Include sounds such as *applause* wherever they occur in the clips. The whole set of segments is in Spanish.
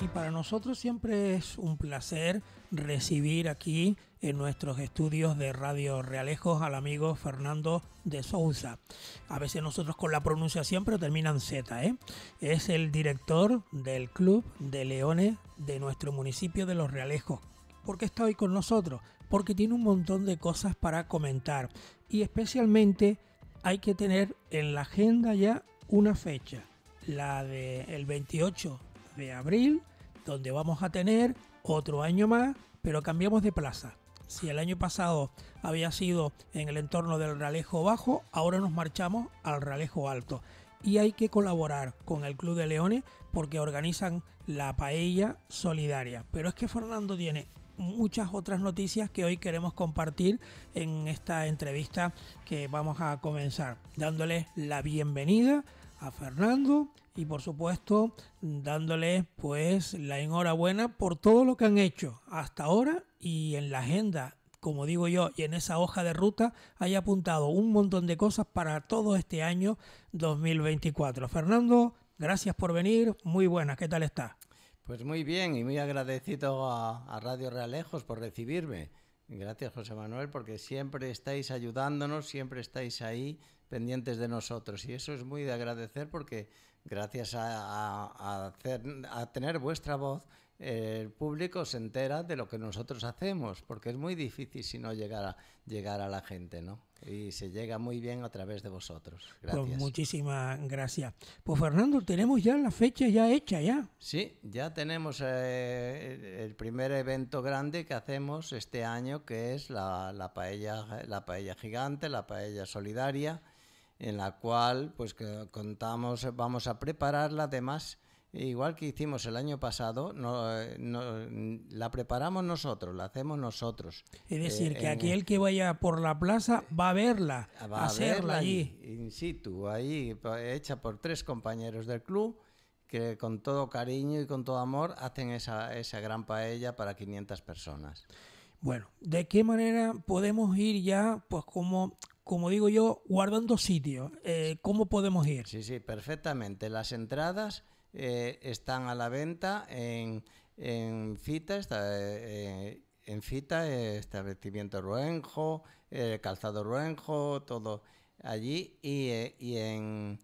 y para nosotros siempre es un placer recibir aquí en nuestros estudios de Radio Realejos al amigo Fernando de Souza. A veces nosotros con la pronunciación, pero terminan Z, ¿eh? Es el director del Club de Leones de nuestro municipio de Los Realejos. ¿Por qué está hoy con nosotros? Porque tiene un montón de cosas para comentar y especialmente hay que tener en la agenda ya una fecha, la del 28 de abril donde vamos a tener otro año más, pero cambiamos de plaza. Si el año pasado había sido en el entorno del Ralejo Bajo, ahora nos marchamos al Ralejo Alto. Y hay que colaborar con el Club de Leones porque organizan la paella solidaria. Pero es que Fernando tiene muchas otras noticias que hoy queremos compartir en esta entrevista que vamos a comenzar, Dándole la bienvenida a Fernando y por supuesto dándoles pues la enhorabuena por todo lo que han hecho hasta ahora y en la agenda como digo yo, y en esa hoja de ruta hay apuntado un montón de cosas para todo este año 2024. Fernando, gracias por venir, muy buenas, ¿qué tal está? Pues muy bien y muy agradecido a, a Radio Realejos por recibirme. Gracias José Manuel porque siempre estáis ayudándonos, siempre estáis ahí pendientes de nosotros y eso es muy de agradecer porque gracias a, a tener vuestra voz, el público se entera de lo que nosotros hacemos, porque es muy difícil si no llegar a, llegar a la gente, ¿no? Y se llega muy bien a través de vosotros. Pues gracias. muchísimas gracias. Pues Fernando, tenemos ya la fecha ya hecha, ya. Sí, ya tenemos eh, el primer evento grande que hacemos este año, que es la, la, paella, la paella gigante, la paella solidaria en la cual pues contamos, vamos a prepararla además, igual que hicimos el año pasado, no, la preparamos nosotros, la hacemos nosotros. Es decir, eh, que aquel que vaya por la plaza va a verla, va a hacerla verla allí. In situ, ahí hecha por tres compañeros del club que con todo cariño y con todo amor hacen esa, esa gran paella para 500 personas. Bueno, ¿de qué manera podemos ir ya, pues como como digo yo, guardando sitio. Eh, ¿Cómo podemos ir? Sí, sí, perfectamente. Las entradas eh, están a la venta en, en fita eh, en FITA, establecimiento Ruenjo, calzado Ruenjo, todo allí y, en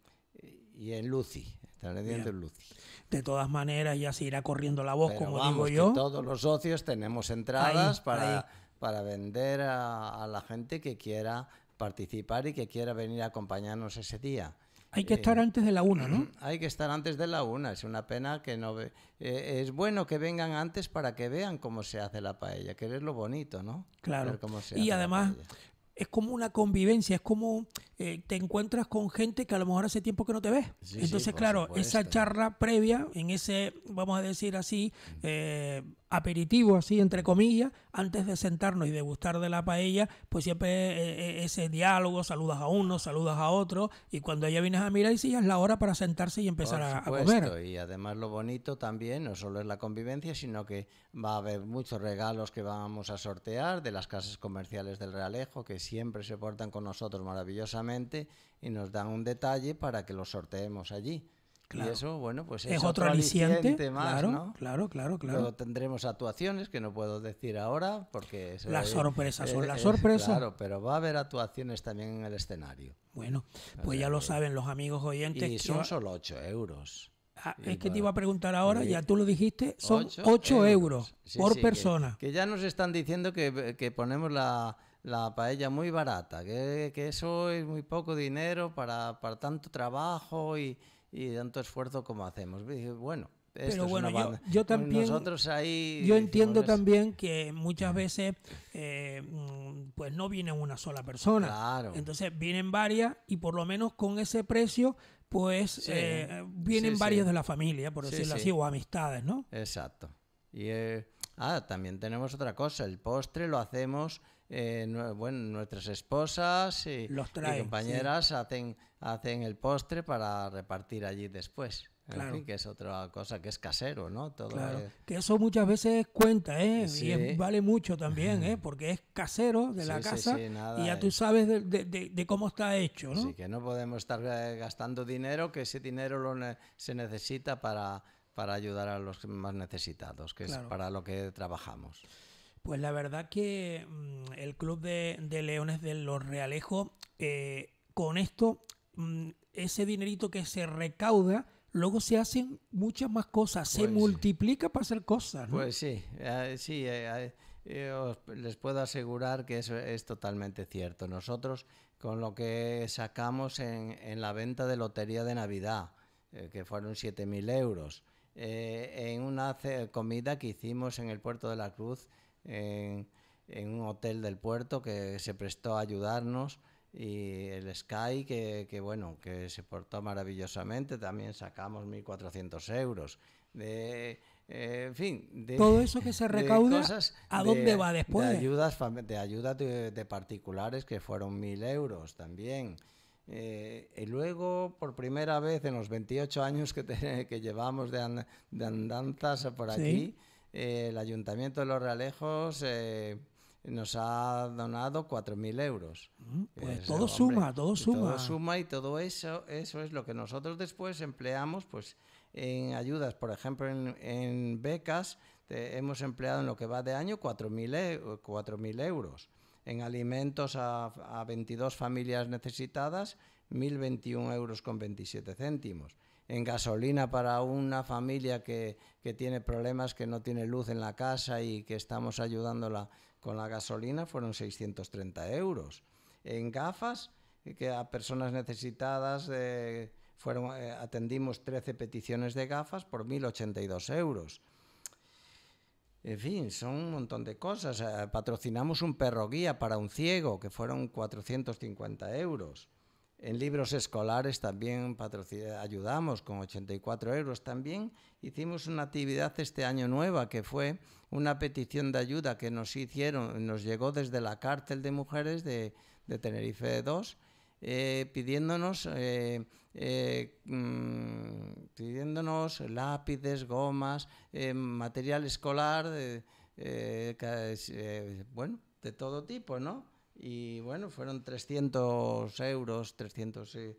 y en Lucy. Lucy. De todas maneras, ya se irá corriendo la voz, como digo yo. todos los socios tenemos entradas para, vender a la gente que quiera participar y que quiera venir a acompañarnos ese día. Hay que eh, estar antes de la una, ¿no? *clears throat* Hay que estar antes de la una. Es una pena que no. Ve eh, es bueno que vengan antes para que vean cómo se hace la paella, que es lo bonito, ¿no? Claro. y además. Es como una convivencia, es como eh, te encuentras con gente que a lo mejor hace tiempo que no te ves. Entonces, claro, esa charla previa, en ese, vamos a decir así, aperitivo, así entre comillas, antes de sentarnos y degustar de la paella, pues siempre eh, eh, ese diálogo, saludas a uno, saludas a otro, y cuando ya vienes a mirar, y sí, es la hora para sentarse y empezar a, comer. Y además lo bonito también, no solo es la convivencia, sino que va a haber muchos regalos que vamos a sortear de las casas comerciales del Realejo, que siempre se portan con nosotros maravillosamente y nos dan un detalle para que los sorteemos allí. Y eso, bueno, pues es, otro, aliciente, claro, claro, claro, claro. tendremos actuaciones que no puedo decir ahora porque... las sorpresas son eh, las eh, sorpresas. Claro, pero va a haber actuaciones también en el escenario. Bueno, pues eh, ya lo saben los amigos oyentes. Y son solo 8 euros. Ah, es que te iba a preguntar ahora, ya tú lo dijiste, son 8, euros, por persona. Que, ya nos están diciendo que, que ponemos la, la, paella muy barata, que, que, eso es muy poco dinero para, para tanto trabajo y, y tanto esfuerzo como hacemos. bueno, esto pero bueno, yo, yo, pues también. Nosotros ahí yo entiendo también que muchas veces, eh, mm, pues no viene una sola persona. Entonces vienen varias y por lo menos con ese precio, pues eh, ¿eh? vienen varios de la familia, por decirlo así, o amistades, ¿no? Exacto. Y ah, también tenemos otra cosa: el postre lo hacemos eh, bueno, nuestras esposas y, compañeras hacen, hacen el postre para repartir allí después. Claro. que es otra cosa que es casero, ¿no? Todo claro. Que eso muchas veces cuenta, ¿eh? Y vale mucho también, ¿eh? *laughs* Porque es casero de la casa y ya tú sabes de, de, cómo está hecho, ¿no? Sí, que no podemos estar eh, gastando dinero, que ese dinero lo se necesita para, para ayudar a los más necesitados, que es para lo que trabajamos. Pues la verdad que mm, el club de, Leones de los Realejos, eh, con esto, mm, ese dinerito que se recauda, luego se hacen muchas más cosas, se pues multiplica para hacer cosas. Pues sí, eh, sí, eh, les puedo asegurar que eso es totalmente cierto. Nosotros con lo que sacamos en, en la venta de lotería de Navidad, que fueron 7.000 euros, en una comida que hicimos en el puerto de la Cruz, en, un hotel del puerto que se prestó a ayudarnos y el Sky que, bueno que se portó maravillosamente también sacamos 1.400 euros de eh, en fin de, todo eso que se recauda a dónde va después de ayudas de ayuda de, particulares que fueron 1.000 euros también eh, y luego, por primera vez en los 28 años que, que llevamos de, andanzas por aquí eh, el Ayuntamiento de Los Realejos eh, nos ha donado 4.000 euros. Mm, pues todo suma, todo suma. Todo suma y todo eso, eso es lo que nosotros después empleamos pues, en ayudas, por ejemplo, en, becas. hemos empleado en lo que va de año 4.000 e, euros. En alimentos a, a 22 familias necesitadas, 1.021 euros con 27 céntimos en gasolina para una familia que, tiene problemas, que no tiene luz en la casa y que estamos ayudándola con la gasolina, fueron 630 euros. En gafas, que a personas necesitadas eh, eh, atendimos 13 peticiones de gafas por 1.082 euros. En fin, son un montón de cosas. Eh, patrocinamos un perro guía para un ciego, que fueron 450 euros. En libros escolares también ayudamos con 84 euros. También hicimos una actividad este año nueva que fue una petición de ayuda que nos hicieron, nos llegó desde la cárcel de mujeres de, Tenerife 2. Eh, pidiéndonos, eh, eh, mm, pidiéndonos lápices, gomas, material escolar, bueno, de todo tipo, ¿no? Y bueno, fueron 300 euros, 300 eh,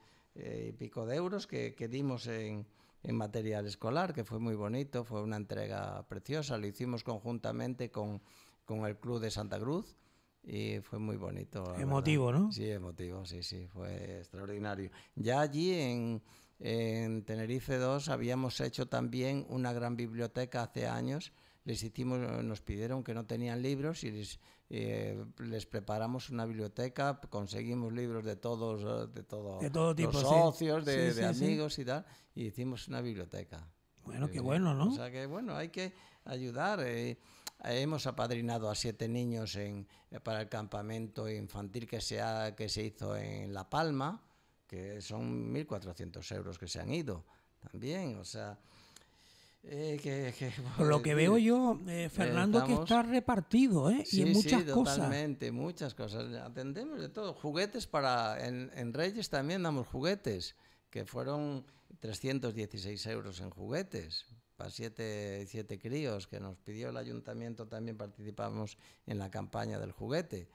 y, pico de euros que, dimos en, material escolar, que fue muy bonito, fue una entrega preciosa, lo hicimos conjuntamente con, con el Club de Santa Cruz y fue muy bonito. Emotivo, ¿no? Sí, emotivo, sí, sí, fue extraordinario. Ya allí en, en Tenerife 2 habíamos hecho también una gran biblioteca hace años les hicimos, nos pidieron que no tenían libros y les, eh, les preparamos una biblioteca, conseguimos libros de todos, eh, de, todo, de todo tipo, los socios, de, de amigos y tal, y hicimos una biblioteca. Bueno, qué eh, bueno, ¿no? O sea que bueno, hay que ayudar. hemos apadrinado a siete niños en, para el campamento infantil que se, ha, que se hizo en La Palma, que son 1.400 euros que se han ido también. O sea, eh, *laughs* Por lo que veo eh, yo, eh, eh, Fernando, que está repartido, ¿eh? y en muchas cosas. Totalmente, muchas cosas. Atendemos de todo. Juguetes para. En, Reyes también damos juguetes, que fueron 316 euros en juguetes para siete, críos, que nos pidió el ayuntamiento también participamos en la campaña del juguete.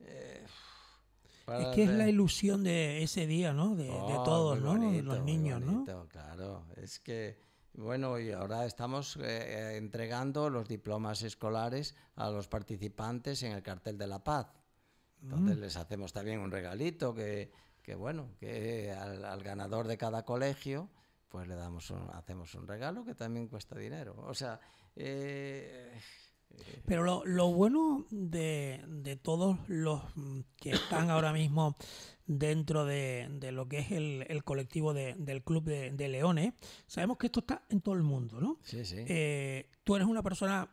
es que es la ilusión de ese día, ¿no? De, oh, todos, ¿no? los niños, ¿no? Claro, es que bueno, y ahora estamos eh, eh, entregando los diplomas escolares a los participantes en el cartel de la paz. Entonces mm. les hacemos también un regalito que, que bueno, que al, ganador de cada colegio pues le damos un, hacemos un regalo que también cuesta dinero. O sea, eh, pero lo, bueno de, todos los mm, que están ahora mismo dentro de, lo que es el, colectivo del Club de, Leones, sabemos que esto está en todo el mundo, ¿no? Sí, sí. Eh, tú eres una persona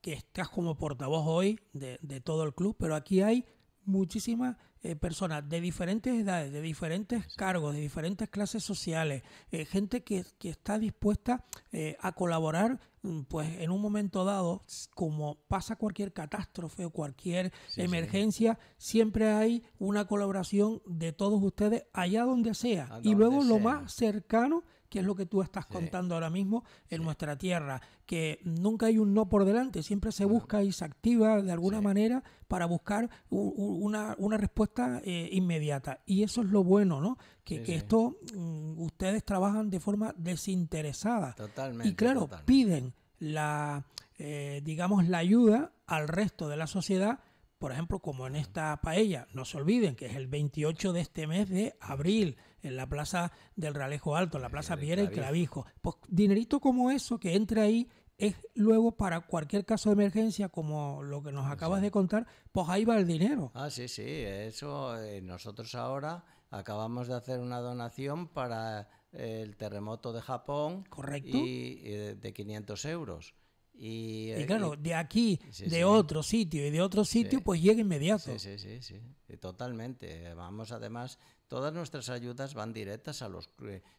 que estás como portavoz hoy de, de todo el club, pero aquí hay muchísimas eh, personas de diferentes edades, de diferentes cargos, de diferentes clases sociales, eh, gente que, está dispuesta eh, a colaborar mm, pues en un momento dado, como pasa cualquier catástrofe o cualquier emergencia, siempre hay una colaboración de todos ustedes allá donde sea. y luego lo más cercano que es lo que tú estás contando ahora mismo en nuestra tierra, que nunca hay un no por delante, siempre se busca y se activa de alguna manera para buscar una, respuesta eh, inmediata. Y eso es lo bueno, ¿no? Que, esto mm, ustedes trabajan de forma desinteresada. Totalmente. Y claro, piden la, eh, digamos, la ayuda al resto de la sociedad por ejemplo, como en esta paella, no se olviden que es el 28 de este mes de abril, en la Plaza del Ralejo Alto, en la Plaza Viera y Clavijo. Pues dinerito como eso que entre ahí es luego para cualquier caso de emergencia, como lo que nos ah, acabas de contar, pues ahí va el dinero. Ah, sí, sí, eso. Eh, nosotros ahora acabamos de hacer una donación para el terremoto de Japón. Correcto. de 500 euros. Y, eh, claro, de aquí, de otro sitio y de otro sitio, pues llega inmediato. Sí, sí, sí, eh, totalmente. Vamos, además, todas nuestras ayudas van directas a los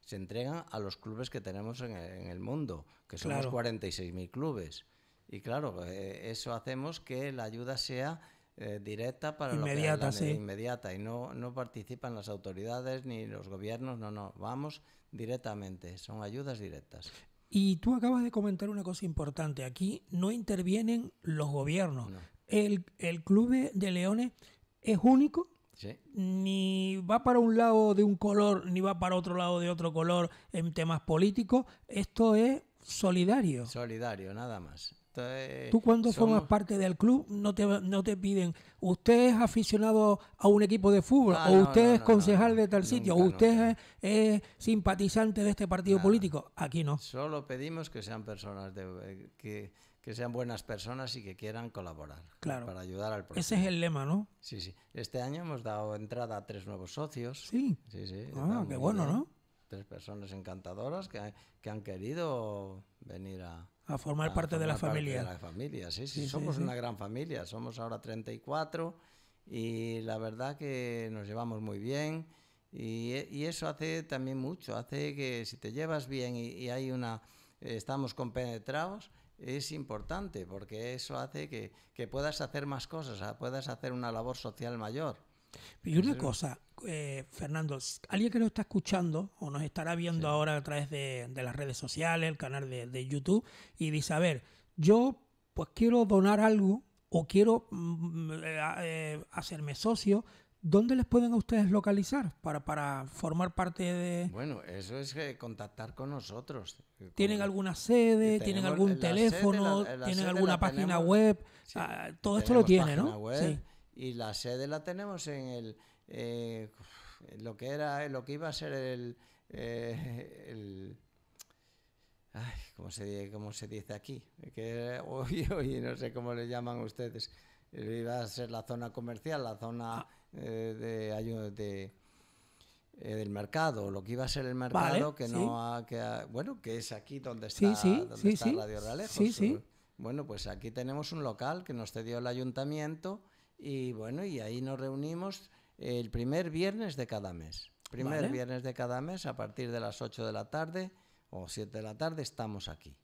se entregan a los clubes que tenemos en el, mundo, que son los 46.000 clubes. Y claro, eh, eso hacemos que la ayuda sea directa para inmediata, lo que sí. inmediata y no, no participan las autoridades ni los gobiernos, no, no, vamos directamente, son ayudas directas. Y tú acabas de comentar una cosa importante. Aquí no intervienen los gobiernos. El, el, club de, Leones es único. Ni va para un lado de un color, ni va para otro lado de otro color en temas políticos. Esto es solidario. Solidario, nada más. Tú cuando formas parte del club no te, no te piden, usted es aficionado a un equipo de fútbol, ah, o usted es concejal de tal sitio, o usted es, simpatizante de este partido político. Aquí no. Solo pedimos que sean personas eh, que, sean buenas personas y que quieran colaborar claro. para ayudar al proyecto. Ese es el lema, ¿no? Sí, sí. Este año hemos dado entrada a tres nuevos socios. Sí. Sí, sí. Ah, qué bueno, ¿no? Tres personas encantadoras que, que han querido venir a, a formar, parte, de la familia. la familia, sí, sí, somos una gran familia, somos ahora 34 y la verdad que nos llevamos muy bien y, eso hace también mucho, hace que si te llevas bien y, hay una, estamos compenetrados, es importante porque eso hace que, que puedas hacer más cosas, ah, puedas hacer una labor social mayor. Y una cosa, eh, Fernando, alguien que nos está escuchando o nos estará viendo ahora a través de, las redes sociales, el canal de, YouTube, y dice, a ver, yo pues quiero donar algo o quiero mm, eh, eh, hacerme socio, ¿dónde les pueden a ustedes localizar para, formar parte de...? Bueno, eso es contactar con nosotros. ¿Tienen alguna sede? ¿Tienen algún teléfono? ¿Tienen alguna página web? Ah, todo esto lo tiene, ¿no? sí y la sede la tenemos en el eh, lo que era lo que iba a ser el, eh, el ay, ¿cómo, se, se dice aquí? Que *laughs* hoy, no sé cómo le llaman ustedes. Iba a ser la zona comercial, la zona ah. eh, de, eh, del mercado, lo que iba a ser el mercado que no que bueno, que es aquí donde está, sí, donde está Radio Bueno, pues aquí tenemos un local que nos cedió el ayuntamiento y bueno, y ahí nos reunimos el primer viernes de cada mes. Primer viernes de cada mes, a partir de las 8 de la tarde o 7 de la tarde, estamos aquí.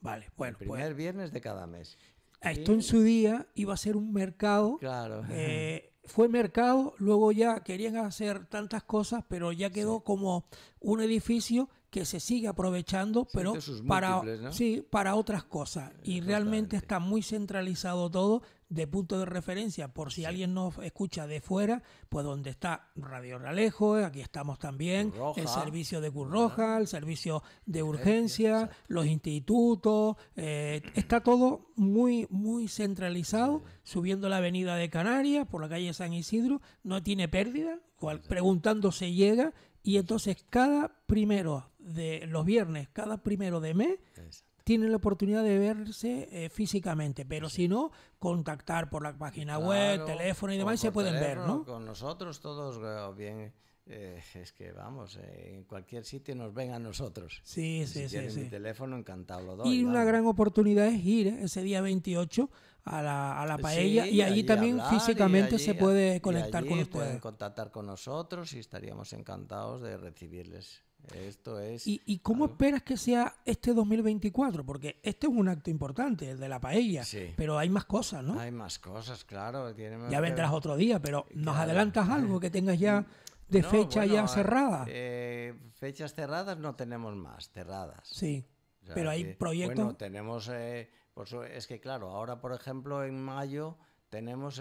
Vale, bueno. El primer pues viernes de cada mes. Esto en su día iba a ser un mercado. Claro. Eh, *laughs* fue mercado, luego ya querían hacer tantas cosas, pero ya quedó como un edificio que se sigue aprovechando, pero para, sí, para otras cosas. Y realmente está muy centralizado todo de punto de referencia, por si alguien nos escucha de fuera, pues donde está Radio Ralejo, aquí estamos también, el servicio de Curroja, el servicio de urgencia, los institutos, eh, está todo muy, muy centralizado, subiendo la avenida de Canarias, por la calle San Isidro, no tiene pérdida, cual, preguntando llega, y entonces cada primero de los viernes, cada primero de mes, tienen la oportunidad de verse eh, físicamente, pero si no, contactar por la página web, teléfono y demás, y se pueden ver, ¿no? Con nosotros todos eh, bien. Eh, es que vamos, en cualquier sitio nos ven a nosotros. Sí, sí, sí. teléfono, encantado Y una gran oportunidad es ir ese día 28 a la, a la paella y, allí, también físicamente se puede conectar con ustedes. Pueden contactar con nosotros y estaríamos encantados de recibirles. Esto es. ¿Y, cómo esperas que sea este 2024? Porque este es un acto importante, el de la paella. Pero hay más cosas, ¿no? Hay más cosas, claro. ya vendrás otro día, pero eh, ¿nos adelantas algo que tengas ya mm, de fecha ya eh, cerrada? Eh, fechas cerradas no tenemos más, cerradas. Sí. pero hay proyectos. Bueno, tenemos. es que, claro, ahora, por ejemplo, en mayo tenemos.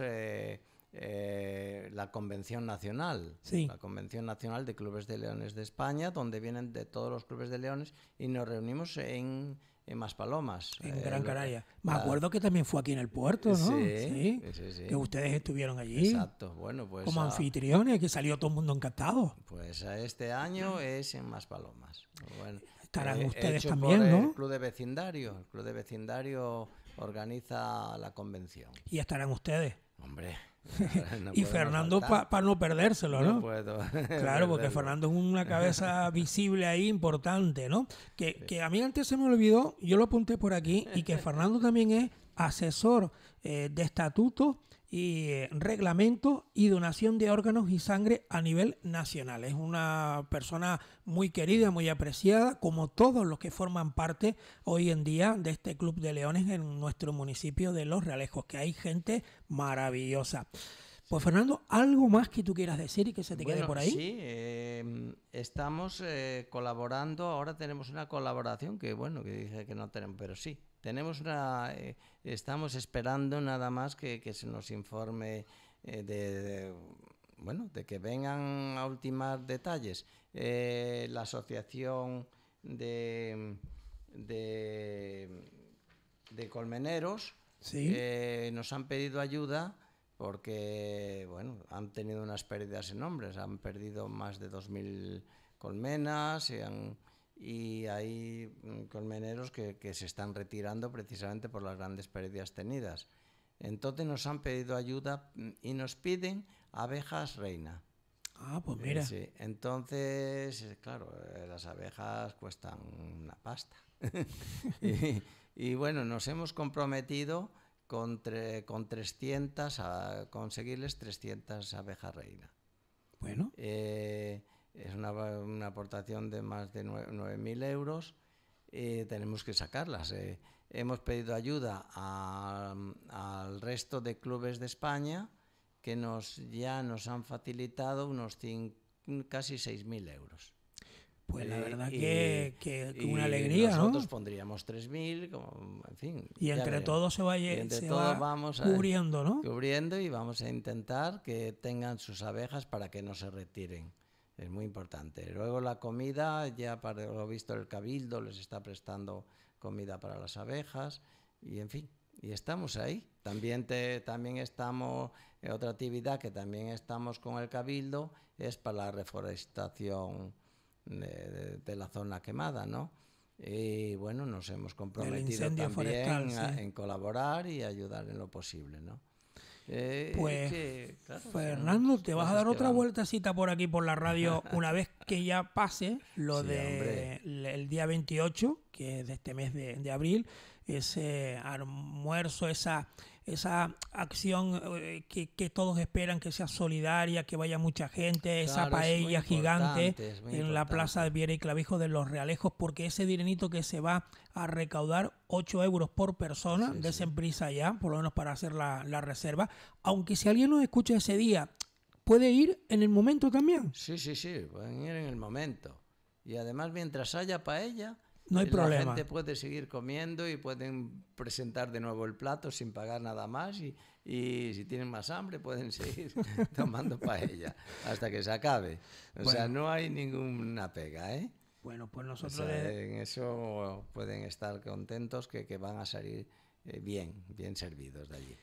Eh, la Convención Nacional, la Convención Nacional de Clubes de Leones de España, donde vienen de todos los clubes de leones y nos reunimos en, en Maspalomas. En eh, Gran Canaria. Me acuerdo que también fue aquí en el puerto, ¿no? Sí, sí, Que ustedes estuvieron allí. Exacto, bueno, pues. Como anfitriones, que salió todo el mundo encantado. Pues a este año es en Maspalomas. Bueno, Estarán eh, ustedes también, ¿no? El Club de Vecindario. El Club de Vecindario organiza la convención. ¿Y estarán ustedes? Hombre. *laughs* y Fernando, para no perdérselo, ¿no? *laughs* claro, porque Fernando es una cabeza *laughs* visible ahí importante, ¿no? Que, a mí antes se me olvidó, yo lo apunté por aquí, y que Fernando también es asesor eh, de estatuto y eh, reglamento y donación de órganos y sangre a nivel nacional. Es una persona muy querida, muy apreciada, como todos los que forman parte hoy en día de este Club de Leones en nuestro municipio de Los Realejos, que hay gente maravillosa. Pues Fernando, ¿algo más que tú quieras decir y que se te quede por ahí? Sí, em, estamos eh, colaborando, ahora tenemos una colaboración que bueno, que dije que no tenemos, pero sí, tenemos una, eh, estamos esperando nada más que, se nos informe eh, de, bueno, de que vengan a ultimar detalles. Eh, la asociación de, de, colmeneros ¿Sí? nos han pedido ayuda porque bueno, han tenido unas pérdidas en enormes, han perdido más de 2.000 colmenas, se han y hay mm, colmeneros que, se están retirando precisamente por las grandes pérdidas tenidas. Entonces nos han pedido ayuda mm, y nos piden abejas reina. Ah, pues mira. sí. Entonces, eh, claro, eh, las abejas cuestan una pasta. *laughs* y, bueno, nos hemos comprometido con, con 300 a conseguirles 300 abejas reina. Bueno. Eh, es una, una aportación de más de 9.000 euros. tenemos que sacarlas. Eh, hemos pedido ayuda al resto de clubes de España que nos, ya nos han facilitado unos casi 6.000 euros. Pues la eh, verdad que, que, una alegría, nosotros pondríamos 3.000, en fin. Y entre todos se, va se va vamos cubriendo, ¿no? Cubriendo y vamos a intentar que tengan sus abejas para que no se retiren es muy importante. Luego la comida, ya para lo visto el cabildo les está prestando comida para las abejas y en fin, y estamos ahí. También, también estamos, eh, otra actividad que también estamos con el cabildo es para la reforestación de, la zona quemada, ¿no? Y bueno, nos hemos comprometido también en colaborar y ayudar en lo posible, ¿no? Eh, pues, Fernando, te vas a dar otra vueltacita vueltecita por aquí por la radio *laughs* una vez que ya pase lo de el día 28, que es de este mes de, de abril, ese almuerzo, esa esa acción eh, que, que, todos esperan que sea solidaria, que vaya mucha gente, esa paella gigante en la Plaza de Viera y Clavijo de los Realejos, porque ese direnito que se va a recaudar 8 euros por persona, de prisa ya, por lo menos para hacer la, la reserva, aunque si alguien nos escucha ese día, puede ir en el momento también. Sí, sí, sí, pueden ir en el momento. Y además mientras haya paella no hay la problema. La gente puede seguir comiendo y pueden presentar de nuevo el plato sin pagar nada más y, si tienen más hambre pueden *laughs* seguir tomando paella hasta que se acabe. O sea, no hay ninguna pega, ¿eh? Bueno, pues nosotros... en eso pueden estar contentos que van a salir eh, bien, bien servidos de allí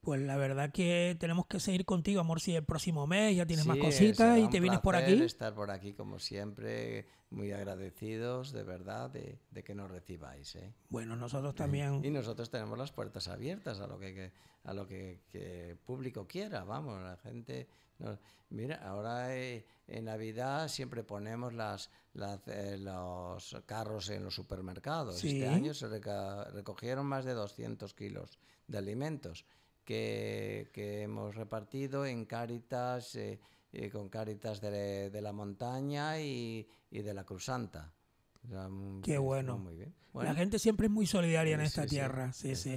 pues la verdad que tenemos que seguir contigo, amor, si el próximo mes ya tienes más cositas y te vienes por aquí. estar por aquí como siempre, muy agradecidos de verdad de, que nos recibáis. ¿eh? Bueno, nosotros también. Y nosotros tenemos las puertas abiertas a lo que, a lo que, público quiera, vamos, la gente... Mira, ahora eh, en Navidad siempre ponemos las, eh, los carros en los supermercados. Este año se recogieron más de 200 kilos de alimentos que, que hemos repartido en Cáritas, eh, eh, con Cáritas de, la Montaña y, y de la Cruzanta. Santa mm, Qué bueno. Muy bien. La gente siempre es muy solidaria en esta tierra. Sí, sí.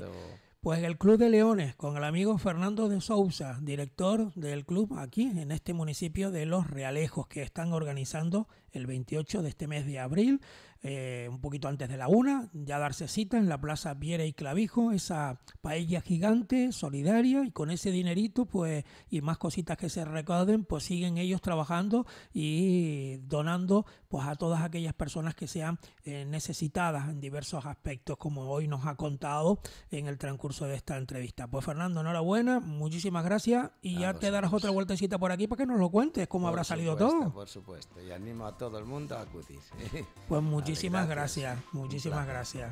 Pues el Club de Leones, con el amigo Fernando de Sousa, director del club aquí en este municipio de Los Realejos, que están organizando el 28 de este mes de abril, eh, un poquito antes de la una, ya darse cita en la Plaza Viera y Clavijo, esa paella gigante, solidaria, y con ese dinerito, pues, y más cositas que se recauden, pues siguen ellos trabajando y donando pues a todas aquellas personas que sean eh, necesitadas en diversos aspectos, como hoy nos ha contado en el transcurso de esta entrevista. Pues Fernando, enhorabuena, muchísimas gracias y ah, ya te darás otra vueltecita por aquí para que nos lo cuentes cómo habrá salido todo. Por supuesto, y animo a todos todo el mundo a *laughs* Pues muchísimas gracias. gracias, muchísimas gracias.